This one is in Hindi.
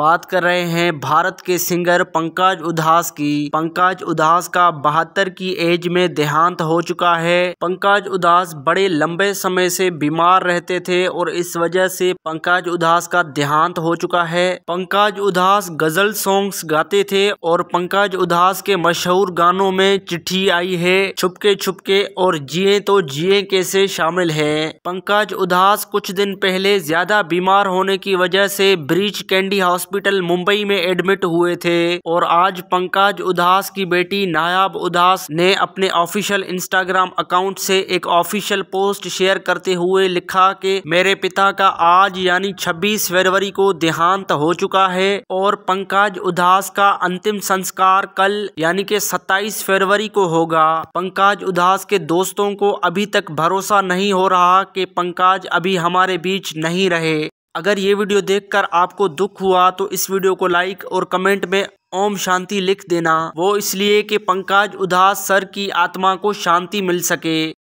बात कर रहे हैं भारत के सिंगर पंकज उदास की पंकज उदास का बहत्तर की एज में देहांत हो चुका है पंकज उदास बड़े लंबे समय से बीमार रहते थे और इस वजह से पंकज उदास का देहांत हो चुका है पंकज उदास गजल सॉन्ग्स गाते थे और पंकज उदास के मशहूर गानों में चिट्ठी आई है छुपके छुपके और जिए तो जिए कैसे शामिल है पंकज उदास कुछ दिन पहले ज्यादा बीमार होने की वजह से Breach Candy house hospital Mumbai में एडमिट हुए थे और आज पंकज उदास की बेटी नायाब उदास ने अपने ऑफिशियल इंस्टाग्राम अकाउंट से एक ऑफिशियल पोस्ट शेयर करते हुए लिखा कि मेरे पिता का आज यानी 26 फरवरी को देहांत हो चुका है और पंकज उदास का अंतिम संस्कार कल यानी के 27 फरवरी को होगा पंकज उदास के दोस्तों को अभी तक भरोसा नहीं हो रहा कि पंकज अभी हमारे बीच नहीं रहे अगर ये वीडियो देखकर आपको दुख हुआ तो इस वीडियो को लाइक और कमेंट में ओम शांति लिख देना वो इसलिए कि पंकज उदास सर की आत्मा को शांति मिल सके